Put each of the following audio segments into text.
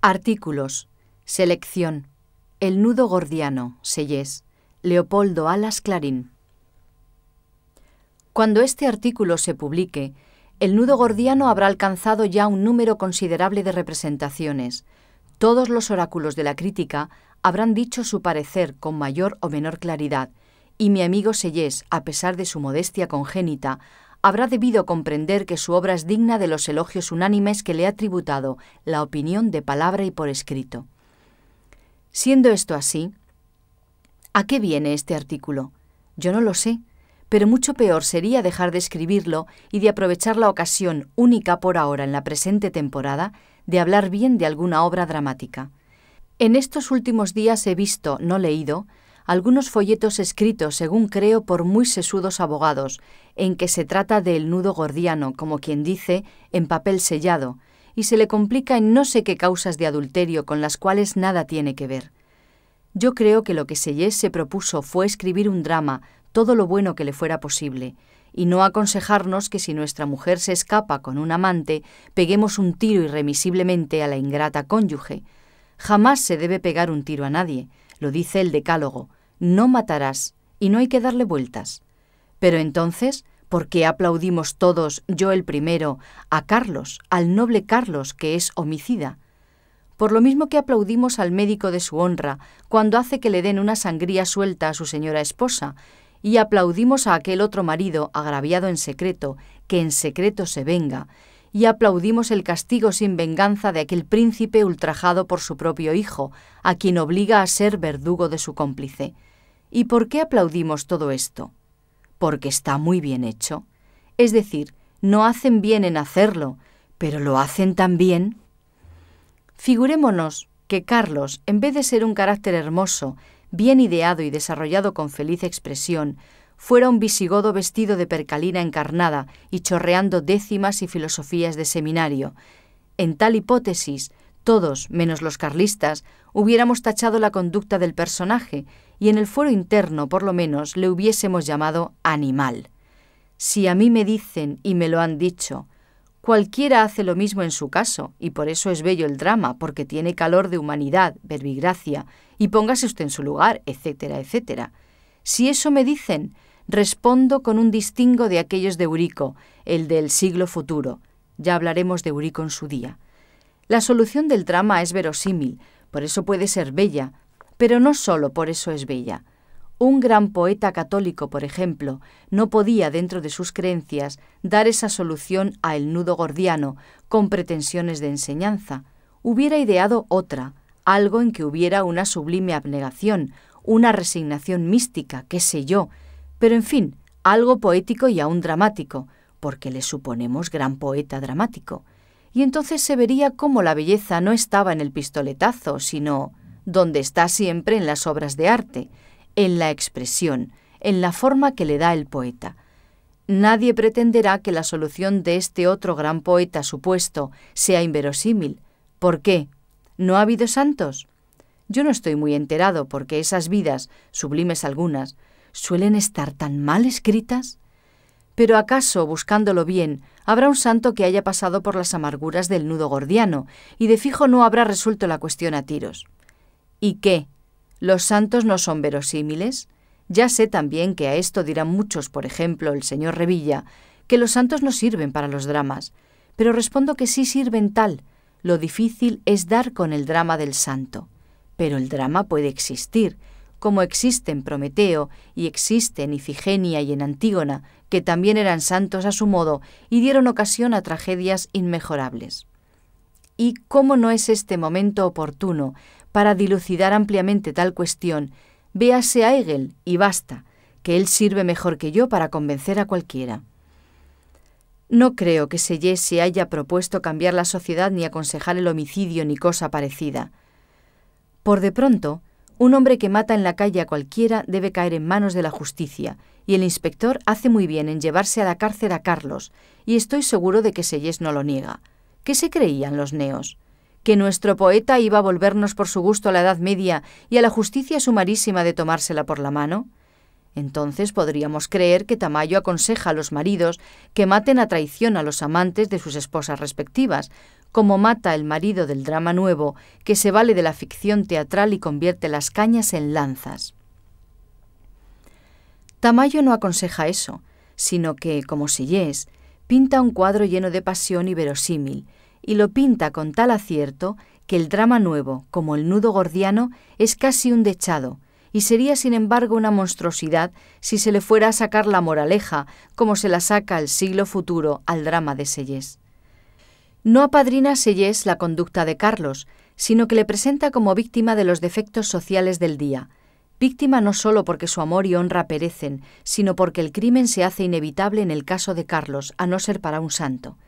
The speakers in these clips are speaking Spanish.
Artículos. Selección. El nudo gordiano, Sellés. Leopoldo Alas Clarín. Cuando este artículo se publique, el nudo gordiano habrá alcanzado ya un número considerable de representaciones. Todos los oráculos de la crítica habrán dicho su parecer con mayor o menor claridad, y mi amigo Sellés, a pesar de su modestia congénita, habrá debido comprender que su obra es digna de los elogios unánimes que le ha tributado la opinión de palabra y por escrito. Siendo esto así, ¿a qué viene este artículo? Yo no lo sé, pero mucho peor sería dejar de escribirlo y de aprovechar la ocasión única por ahora en la presente temporada de hablar bien de alguna obra dramática. En estos últimos días he visto, no leído, algunos folletos escritos, según creo, por muy sesudos abogados, en que se trata del nudo gordiano, como quien dice, en papel sellado, y se le complica en no sé qué causas de adulterio con las cuales nada tiene que ver. Yo creo que lo que Sellés se propuso fue escribir un drama, todo lo bueno que le fuera posible, y no aconsejarnos que si nuestra mujer se escapa con un amante, peguemos un tiro irremisiblemente a la ingrata cónyuge. Jamás se debe pegar un tiro a nadie, lo dice el Decálogo, no matarás, y no hay que darle vueltas. Pero entonces, ¿por qué aplaudimos todos, yo el primero, a Carlos, al noble Carlos, que es homicida? Por lo mismo que aplaudimos al médico de su honra cuando hace que le den una sangría suelta a su señora esposa, y aplaudimos a aquel otro marido agraviado en secreto, que en secreto se venga, y aplaudimos el castigo sin venganza de aquel príncipe ultrajado por su propio hijo, a quien obliga a ser verdugo de su cómplice. ¿Y por qué aplaudimos todo esto? Porque está muy bien hecho. Es decir, no hacen bien en hacerlo, pero lo hacen tan bien. Figurémonos que Carlos, en vez de ser un carácter hermoso, bien ideado y desarrollado con feliz expresión, fuera un visigodo vestido de percalina encarnada y chorreando décimas y filosofías de seminario. En tal hipótesis, todos, menos los carlistas, hubiéramos tachado la conducta del personaje y en el fuero interno, por lo menos, le hubiésemos llamado animal. Si a mí me dicen, y me lo han dicho, cualquiera hace lo mismo en su caso, y por eso es bello el drama, porque tiene calor de humanidad, verbigracia, y póngase usted en su lugar, etcétera, etcétera. Si eso me dicen, respondo con un distingo de aquellos de Eurico, el del siglo futuro. Ya hablaremos de Eurico en su día la solución del drama es verosímil, por eso puede ser bella, pero no solo por eso es bella. Un gran poeta católico, por ejemplo, no podía, dentro de sus creencias, dar esa solución a el nudo gordiano con pretensiones de enseñanza. Hubiera ideado otra, algo en que hubiera una sublime abnegación, una resignación mística, qué sé yo, pero en fin, algo poético y aún dramático, porque le suponemos gran poeta dramático y entonces se vería cómo la belleza no estaba en el pistoletazo, sino donde está siempre en las obras de arte, en la expresión, en la forma que le da el poeta. Nadie pretenderá que la solución de este otro gran poeta supuesto sea inverosímil. ¿Por qué? ¿No ha habido santos? Yo no estoy muy enterado porque esas vidas, sublimes algunas, suelen estar tan mal escritas pero acaso, buscándolo bien, habrá un santo que haya pasado por las amarguras del nudo gordiano, y de fijo no habrá resuelto la cuestión a tiros. ¿Y qué? ¿Los santos no son verosímiles? Ya sé también que a esto dirán muchos, por ejemplo, el señor Revilla, que los santos no sirven para los dramas, pero respondo que sí sirven tal. Lo difícil es dar con el drama del santo. Pero el drama puede existir, como existe en Prometeo y existe en Ifigenia y en Antígona, que también eran santos a su modo y dieron ocasión a tragedias inmejorables. ¿Y cómo no es este momento oportuno para dilucidar ampliamente tal cuestión? Véase a Hegel y basta, que él sirve mejor que yo para convencer a cualquiera. No creo que Sellé se haya propuesto cambiar la sociedad ni aconsejar el homicidio ni cosa parecida. Por de pronto, un hombre que mata en la calle a cualquiera debe caer en manos de la justicia, y el inspector hace muy bien en llevarse a la cárcel a Carlos, y estoy seguro de que Selles no lo niega. ¿Qué se creían los neos? ¿Que nuestro poeta iba a volvernos por su gusto a la Edad Media y a la justicia sumarísima de tomársela por la mano? Entonces podríamos creer que Tamayo aconseja a los maridos que maten a traición a los amantes de sus esposas respectivas, como mata el marido del drama nuevo, que se vale de la ficción teatral y convierte las cañas en lanzas. Tamayo no aconseja eso, sino que, como Sillés, pinta un cuadro lleno de pasión y verosímil, y lo pinta con tal acierto que el drama nuevo, como el nudo gordiano, es casi un dechado, y sería sin embargo una monstruosidad si se le fuera a sacar la moraleja como se la saca el siglo futuro al drama de Sellés. No apadrina seyes la conducta de Carlos, sino que le presenta como víctima de los defectos sociales del día, víctima no solo porque su amor y honra perecen, sino porque el crimen se hace inevitable en el caso de Carlos, a no ser para un santo.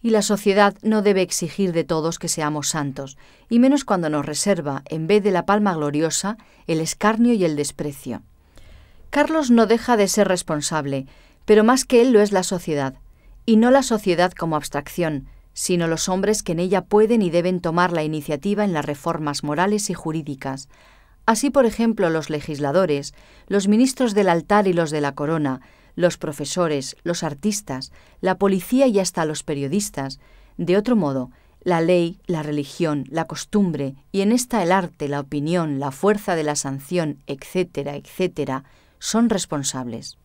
Y la sociedad no debe exigir de todos que seamos santos, y menos cuando nos reserva, en vez de la palma gloriosa, el escarnio y el desprecio. Carlos no deja de ser responsable, pero más que él lo es la sociedad, y no la sociedad como abstracción, sino los hombres que en ella pueden y deben tomar la iniciativa en las reformas morales y jurídicas. Así, por ejemplo, los legisladores, los ministros del altar y los de la corona, los profesores, los artistas, la policía y hasta los periodistas. De otro modo, la ley, la religión, la costumbre, y en esta el arte, la opinión, la fuerza de la sanción, etcétera, etcétera, son responsables.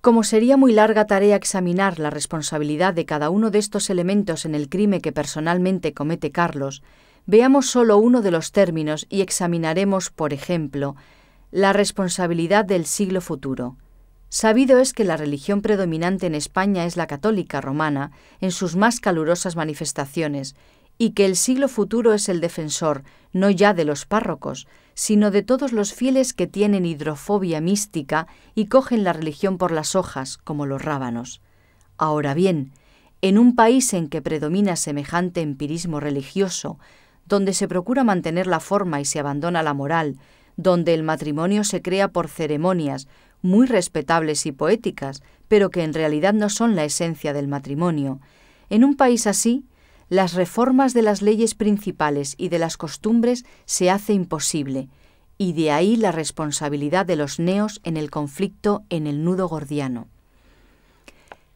Como sería muy larga tarea examinar la responsabilidad de cada uno de estos elementos en el crimen que personalmente comete Carlos, veamos solo uno de los términos y examinaremos, por ejemplo, la responsabilidad del siglo futuro. Sabido es que la religión predominante en España es la católica romana en sus más calurosas manifestaciones y que el siglo futuro es el defensor, no ya de los párrocos, sino de todos los fieles que tienen hidrofobia mística y cogen la religión por las hojas, como los rábanos. Ahora bien, en un país en que predomina semejante empirismo religioso, donde se procura mantener la forma y se abandona la moral, donde el matrimonio se crea por ceremonias muy respetables y poéticas, pero que en realidad no son la esencia del matrimonio, en un país así, las reformas de las leyes principales y de las costumbres se hace imposible, y de ahí la responsabilidad de los neos en el conflicto en el nudo gordiano.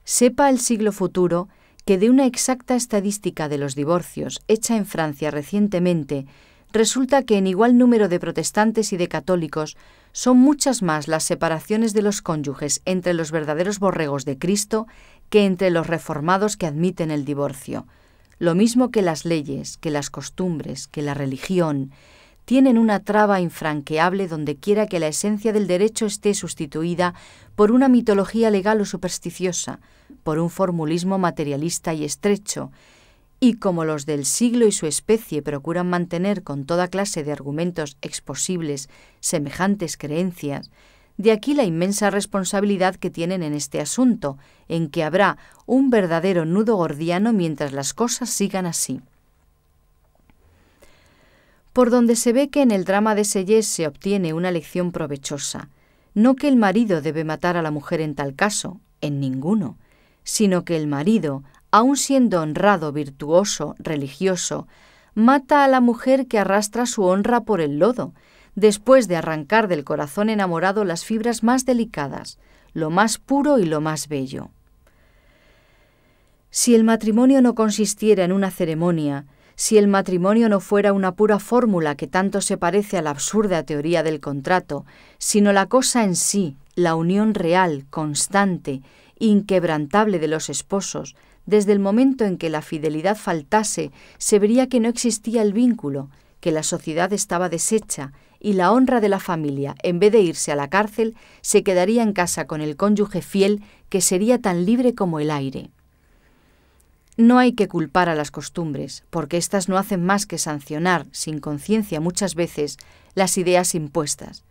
Sepa el siglo futuro que de una exacta estadística de los divorcios hecha en Francia recientemente, resulta que en igual número de protestantes y de católicos son muchas más las separaciones de los cónyuges entre los verdaderos borregos de Cristo que entre los reformados que admiten el divorcio lo mismo que las leyes, que las costumbres, que la religión, tienen una traba infranqueable donde quiera que la esencia del derecho esté sustituida por una mitología legal o supersticiosa, por un formulismo materialista y estrecho, y como los del siglo y su especie procuran mantener con toda clase de argumentos exposibles semejantes creencias, de aquí la inmensa responsabilidad que tienen en este asunto, en que habrá un verdadero nudo gordiano mientras las cosas sigan así. Por donde se ve que en el drama de Sellés se obtiene una lección provechosa, no que el marido debe matar a la mujer en tal caso, en ninguno, sino que el marido, aun siendo honrado, virtuoso, religioso, mata a la mujer que arrastra su honra por el lodo después de arrancar del corazón enamorado las fibras más delicadas, lo más puro y lo más bello. Si el matrimonio no consistiera en una ceremonia, si el matrimonio no fuera una pura fórmula que tanto se parece a la absurda teoría del contrato, sino la cosa en sí, la unión real, constante, inquebrantable de los esposos, desde el momento en que la fidelidad faltase, se vería que no existía el vínculo, que la sociedad estaba deshecha, y la honra de la familia, en vez de irse a la cárcel, se quedaría en casa con el cónyuge fiel que sería tan libre como el aire. No hay que culpar a las costumbres, porque éstas no hacen más que sancionar, sin conciencia muchas veces, las ideas impuestas.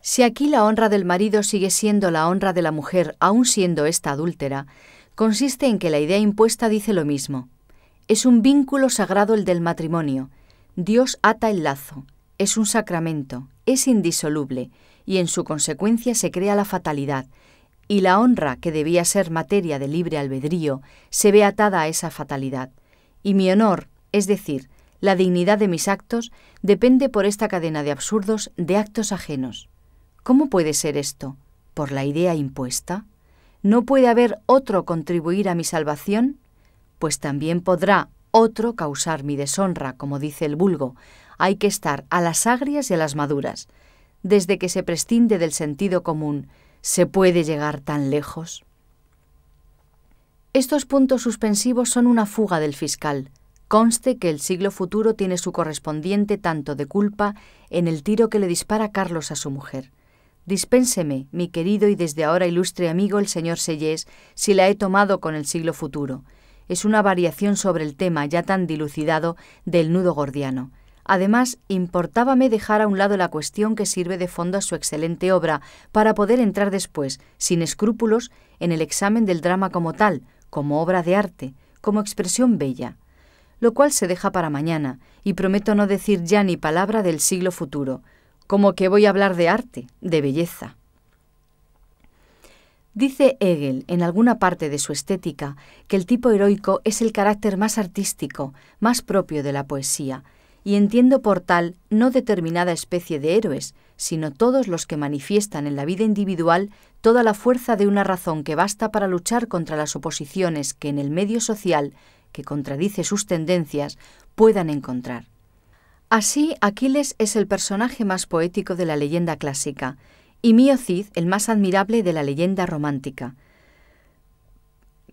Si aquí la honra del marido sigue siendo la honra de la mujer, aun siendo ésta adúltera, consiste en que la idea impuesta dice lo mismo. Es un vínculo sagrado el del matrimonio. Dios ata el lazo, es un sacramento, es indisoluble, y en su consecuencia se crea la fatalidad, y la honra que debía ser materia de libre albedrío se ve atada a esa fatalidad, y mi honor, es decir, la dignidad de mis actos, depende por esta cadena de absurdos de actos ajenos. ¿Cómo puede ser esto? ¿Por la idea impuesta? ¿No puede haber otro contribuir a mi salvación? Pues también podrá otro causar mi deshonra, como dice el vulgo, hay que estar a las agrias y a las maduras. Desde que se prescinde del sentido común, ¿se puede llegar tan lejos? Estos puntos suspensivos son una fuga del fiscal. Conste que el siglo futuro tiene su correspondiente tanto de culpa en el tiro que le dispara Carlos a su mujer. Dispénseme, mi querido y desde ahora ilustre amigo el señor Sellés, si la he tomado con el siglo futuro. Es una variación sobre el tema ya tan dilucidado del nudo gordiano. Además, importábame dejar a un lado la cuestión que sirve de fondo a su excelente obra, para poder entrar después, sin escrúpulos, en el examen del drama como tal, como obra de arte, como expresión bella, lo cual se deja para mañana, y prometo no decir ya ni palabra del siglo futuro, como que voy a hablar de arte, de belleza. Dice Hegel en alguna parte de su estética que el tipo heroico es el carácter más artístico, más propio de la poesía, y entiendo por tal no determinada especie de héroes, sino todos los que manifiestan en la vida individual toda la fuerza de una razón que basta para luchar contra las oposiciones que en el medio social, que contradice sus tendencias, puedan encontrar. Así, Aquiles es el personaje más poético de la leyenda clásica y Mio Cid el más admirable de la leyenda romántica.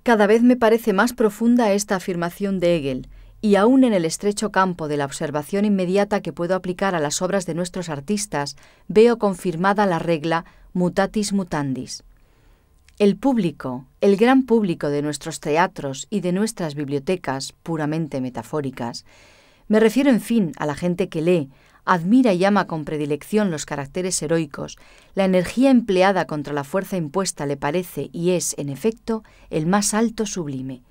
Cada vez me parece más profunda esta afirmación de Hegel, y aún en el estrecho campo de la observación inmediata que puedo aplicar a las obras de nuestros artistas, veo confirmada la regla mutatis mutandis. El público, el gran público de nuestros teatros y de nuestras bibliotecas, puramente metafóricas, me refiero en fin a la gente que lee, admira y ama con predilección los caracteres heroicos, la energía empleada contra la fuerza impuesta le parece y es, en efecto, el más alto sublime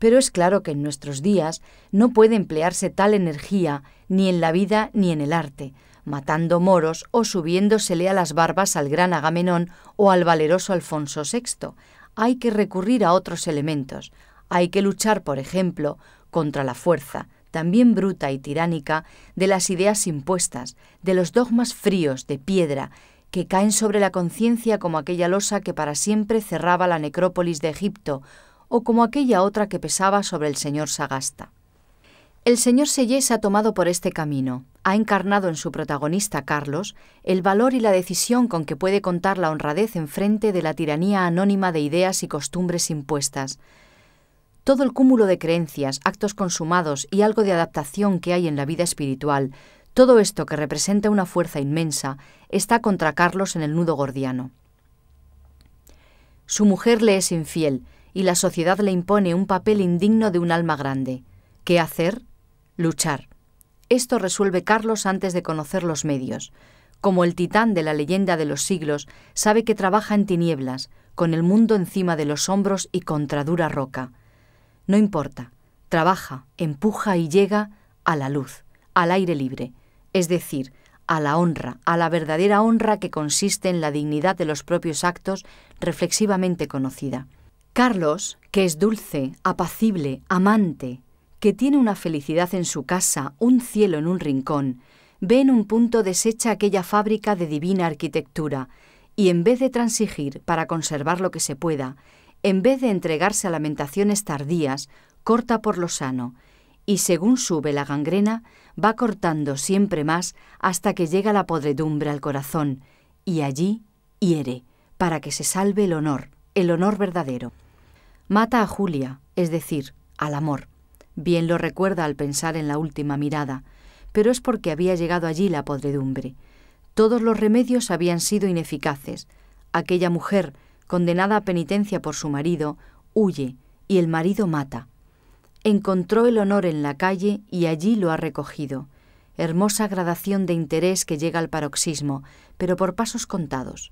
pero es claro que en nuestros días no puede emplearse tal energía ni en la vida ni en el arte, matando moros o subiéndosele a las barbas al gran Agamenón o al valeroso Alfonso VI. Hay que recurrir a otros elementos. Hay que luchar, por ejemplo, contra la fuerza, también bruta y tiránica, de las ideas impuestas, de los dogmas fríos, de piedra, que caen sobre la conciencia como aquella losa que para siempre cerraba la necrópolis de Egipto, o como aquella otra que pesaba sobre el señor Sagasta. El señor Sellés ha tomado por este camino, ha encarnado en su protagonista Carlos el valor y la decisión con que puede contar la honradez en frente de la tiranía anónima de ideas y costumbres impuestas. Todo el cúmulo de creencias, actos consumados y algo de adaptación que hay en la vida espiritual, todo esto que representa una fuerza inmensa, está contra Carlos en el nudo gordiano. Su mujer le es infiel, y la sociedad le impone un papel indigno de un alma grande. ¿Qué hacer? Luchar. Esto resuelve Carlos antes de conocer los medios. Como el titán de la leyenda de los siglos, sabe que trabaja en tinieblas, con el mundo encima de los hombros y contra dura roca. No importa, trabaja, empuja y llega a la luz, al aire libre, es decir, a la honra, a la verdadera honra que consiste en la dignidad de los propios actos reflexivamente conocida. Carlos, que es dulce, apacible, amante, que tiene una felicidad en su casa, un cielo en un rincón, ve en un punto deshecha aquella fábrica de divina arquitectura, y en vez de transigir para conservar lo que se pueda, en vez de entregarse a lamentaciones tardías, corta por lo sano, y según sube la gangrena, va cortando siempre más hasta que llega la podredumbre al corazón, y allí hiere, para que se salve el honor el honor verdadero. Mata a Julia, es decir, al amor. Bien lo recuerda al pensar en la última mirada, pero es porque había llegado allí la podredumbre. Todos los remedios habían sido ineficaces. Aquella mujer, condenada a penitencia por su marido, huye y el marido mata. Encontró el honor en la calle y allí lo ha recogido. Hermosa gradación de interés que llega al paroxismo, pero por pasos contados.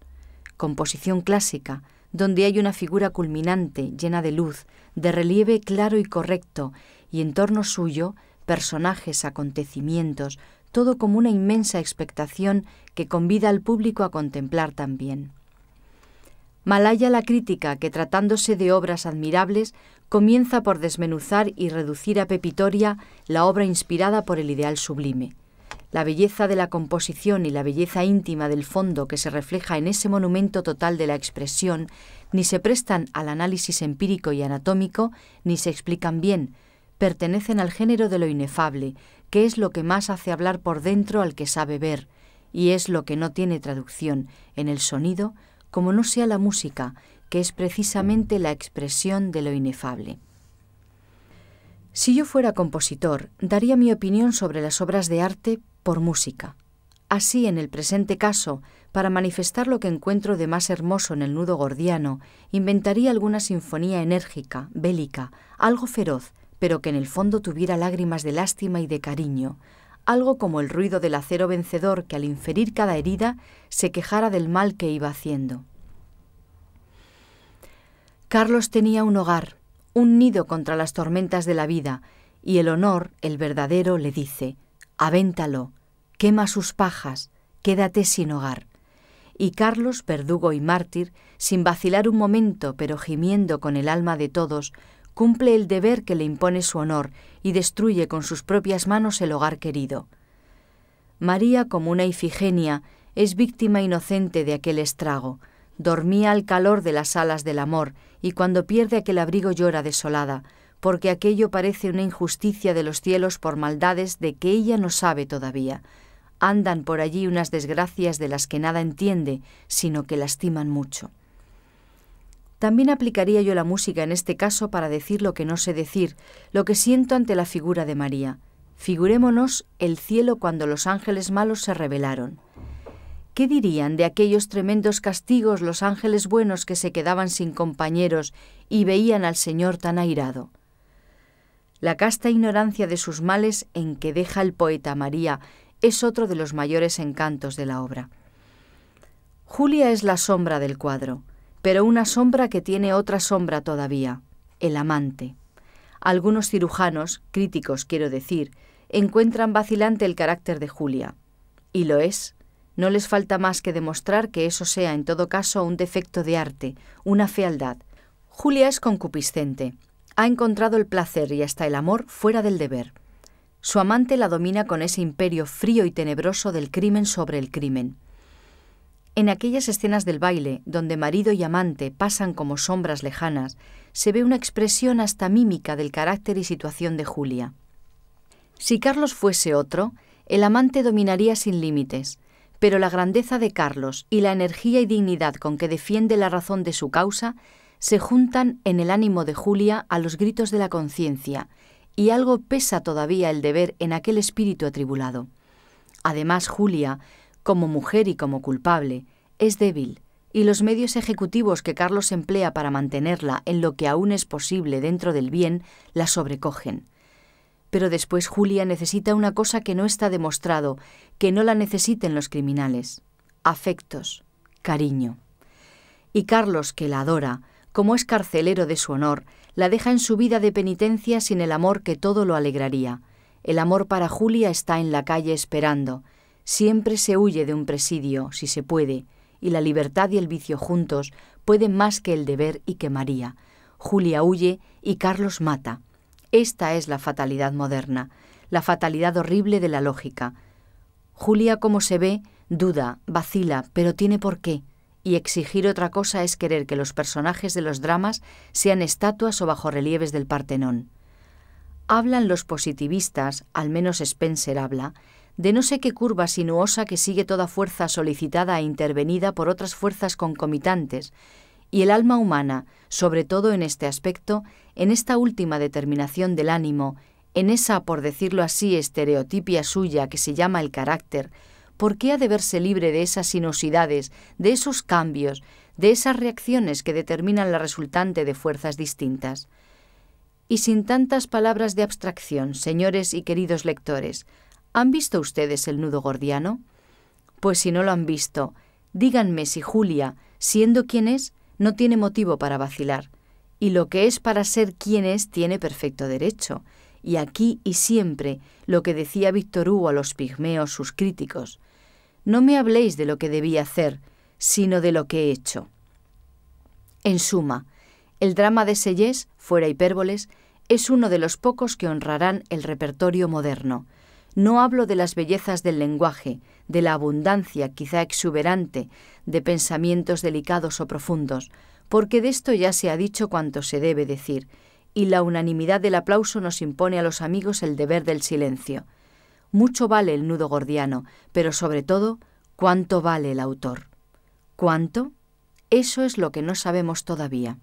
Composición clásica, donde hay una figura culminante, llena de luz, de relieve claro y correcto, y en torno suyo personajes, acontecimientos, todo como una inmensa expectación que convida al público a contemplar también. Malaya la crítica, que tratándose de obras admirables, comienza por desmenuzar y reducir a pepitoria la obra inspirada por el ideal sublime la belleza de la composición y la belleza íntima del fondo que se refleja en ese monumento total de la expresión ni se prestan al análisis empírico y anatómico, ni se explican bien, pertenecen al género de lo inefable, que es lo que más hace hablar por dentro al que sabe ver, y es lo que no tiene traducción en el sonido, como no sea la música, que es precisamente la expresión de lo inefable. Si yo fuera compositor, daría mi opinión sobre las obras de arte por música. Así, en el presente caso, para manifestar lo que encuentro de más hermoso en el nudo gordiano, inventaría alguna sinfonía enérgica, bélica, algo feroz, pero que en el fondo tuviera lágrimas de lástima y de cariño, algo como el ruido del acero vencedor que al inferir cada herida se quejara del mal que iba haciendo. Carlos tenía un hogar, un nido contra las tormentas de la vida, y el honor, el verdadero, le dice, avéntalo, quema sus pajas, quédate sin hogar. Y Carlos, verdugo y mártir, sin vacilar un momento, pero gimiendo con el alma de todos, cumple el deber que le impone su honor y destruye con sus propias manos el hogar querido. María, como una Ifigenia, es víctima inocente de aquel estrago. Dormía al calor de las alas del amor y cuando pierde aquel abrigo llora desolada, porque aquello parece una injusticia de los cielos por maldades de que ella no sabe todavía, andan por allí unas desgracias de las que nada entiende, sino que lastiman mucho. También aplicaría yo la música en este caso para decir lo que no sé decir, lo que siento ante la figura de María. Figurémonos el cielo cuando los ángeles malos se rebelaron. ¿Qué dirían de aquellos tremendos castigos los ángeles buenos que se quedaban sin compañeros y veían al Señor tan airado? La casta ignorancia de sus males en que deja el poeta María es otro de los mayores encantos de la obra. Julia es la sombra del cuadro, pero una sombra que tiene otra sombra todavía, el amante. Algunos cirujanos, críticos quiero decir, encuentran vacilante el carácter de Julia. Y lo es. No les falta más que demostrar que eso sea en todo caso un defecto de arte, una fealdad. Julia es concupiscente. Ha encontrado el placer y hasta el amor fuera del deber. Su amante la domina con ese imperio frío y tenebroso del crimen sobre el crimen. En aquellas escenas del baile, donde marido y amante pasan como sombras lejanas, se ve una expresión hasta mímica del carácter y situación de Julia. Si Carlos fuese otro, el amante dominaría sin límites, pero la grandeza de Carlos y la energía y dignidad con que defiende la razón de su causa se juntan en el ánimo de Julia a los gritos de la conciencia y algo pesa todavía el deber en aquel espíritu atribulado. Además, Julia, como mujer y como culpable, es débil, y los medios ejecutivos que Carlos emplea para mantenerla en lo que aún es posible dentro del bien la sobrecogen. Pero después Julia necesita una cosa que no está demostrado, que no la necesiten los criminales, afectos, cariño. Y Carlos, que la adora, como es carcelero de su honor, la deja en su vida de penitencia sin el amor que todo lo alegraría. El amor para Julia está en la calle esperando. Siempre se huye de un presidio, si se puede, y la libertad y el vicio juntos pueden más que el deber y que María. Julia huye y Carlos mata. Esta es la fatalidad moderna, la fatalidad horrible de la lógica. Julia, como se ve, duda, vacila, pero tiene por qué y exigir otra cosa es querer que los personajes de los dramas sean estatuas o bajorrelieves del Partenón. Hablan los positivistas, al menos Spencer habla, de no sé qué curva sinuosa que sigue toda fuerza solicitada e intervenida por otras fuerzas concomitantes, y el alma humana, sobre todo en este aspecto, en esta última determinación del ánimo, en esa, por decirlo así, estereotipia suya que se llama el carácter, ¿Por qué ha de verse libre de esas sinuosidades, de esos cambios, de esas reacciones que determinan la resultante de fuerzas distintas? Y sin tantas palabras de abstracción, señores y queridos lectores, ¿han visto ustedes el nudo gordiano? Pues si no lo han visto, díganme si Julia, siendo quien es, no tiene motivo para vacilar, y lo que es para ser quien es tiene perfecto derecho, y aquí y siempre lo que decía Víctor Hugo a los pigmeos sus críticos, no me habléis de lo que debí hacer, sino de lo que he hecho. En suma, el drama de Sellés, fuera hipérboles, es uno de los pocos que honrarán el repertorio moderno. No hablo de las bellezas del lenguaje, de la abundancia, quizá exuberante, de pensamientos delicados o profundos, porque de esto ya se ha dicho cuanto se debe decir, y la unanimidad del aplauso nos impone a los amigos el deber del silencio. Mucho vale el nudo gordiano, pero sobre todo, ¿cuánto vale el autor? ¿Cuánto? Eso es lo que no sabemos todavía.